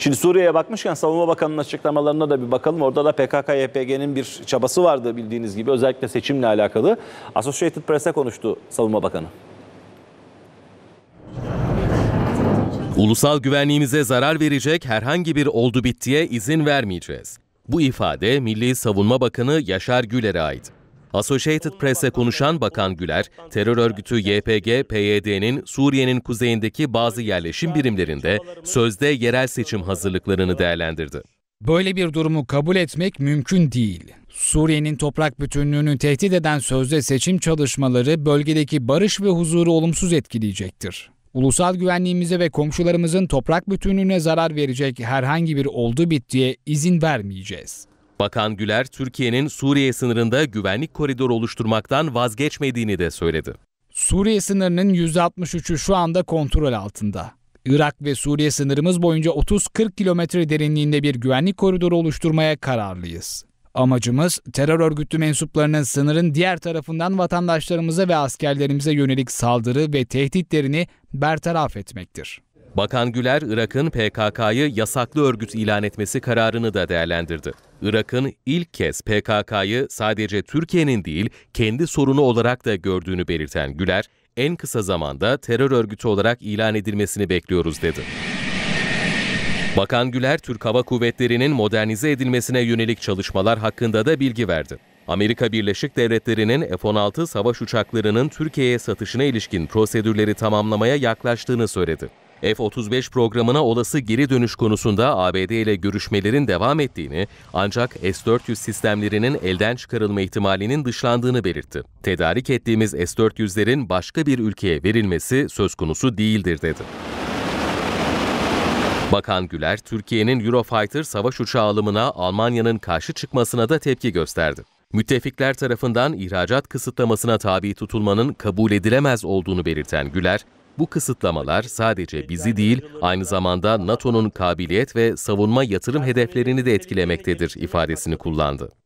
Şimdi Suriye'ye bakmışken Savunma Bakanı'nın açıklamalarına da bir bakalım. Orada da PKK-YPG'nin bir çabası vardı bildiğiniz gibi özellikle seçimle alakalı. Associated Press'e konuştu Savunma Bakanı. Ulusal güvenliğimize zarar verecek herhangi bir oldu bittiye izin vermeyeceğiz. Bu ifade Milli Savunma Bakanı Yaşar Güler'e ait. Associated Press'e konuşan Bakan Güler, terör örgütü YPG, PYD'nin Suriye'nin kuzeyindeki bazı yerleşim birimlerinde sözde yerel seçim hazırlıklarını değerlendirdi. Böyle bir durumu kabul etmek mümkün değil. Suriye'nin toprak bütünlüğünü tehdit eden sözde seçim çalışmaları bölgedeki barış ve huzuru olumsuz etkileyecektir. Ulusal güvenliğimize ve komşularımızın toprak bütünlüğüne zarar verecek herhangi bir oldu bittiye izin vermeyeceğiz. Bakan Güler, Türkiye'nin Suriye sınırında güvenlik koridoru oluşturmaktan vazgeçmediğini de söyledi. Suriye sınırının %63'ü şu anda kontrol altında. Irak ve Suriye sınırımız boyunca 30-40 kilometre derinliğinde bir güvenlik koridoru oluşturmaya kararlıyız. Amacımız terör örgütü mensuplarının sınırın diğer tarafından vatandaşlarımıza ve askerlerimize yönelik saldırı ve tehditlerini bertaraf etmektir. Bakan Güler, Irak'ın PKK'yı yasaklı örgüt ilan etmesi kararını da değerlendirdi. Irak'ın ilk kez PKK'yı sadece Türkiye'nin değil, kendi sorunu olarak da gördüğünü belirten Güler, en kısa zamanda terör örgütü olarak ilan edilmesini bekliyoruz dedi. Bakan Güler, Türk Hava Kuvvetleri'nin modernize edilmesine yönelik çalışmalar hakkında da bilgi verdi. Amerika Birleşik Devletleri'nin F-16 savaş uçaklarının Türkiye'ye satışına ilişkin prosedürleri tamamlamaya yaklaştığını söyledi. F-35 programına olası geri dönüş konusunda ABD ile görüşmelerin devam ettiğini ancak S-400 sistemlerinin elden çıkarılma ihtimalinin dışlandığını belirtti. Tedarik ettiğimiz S-400'lerin başka bir ülkeye verilmesi söz konusu değildir dedi. Bakan Güler, Türkiye'nin Eurofighter savaş uçağı alımına Almanya'nın karşı çıkmasına da tepki gösterdi. Müttefikler tarafından ihracat kısıtlamasına tabi tutulmanın kabul edilemez olduğunu belirten Güler, bu kısıtlamalar sadece bizi değil, aynı zamanda NATO'nun kabiliyet ve savunma yatırım hedeflerini de etkilemektedir ifadesini kullandı.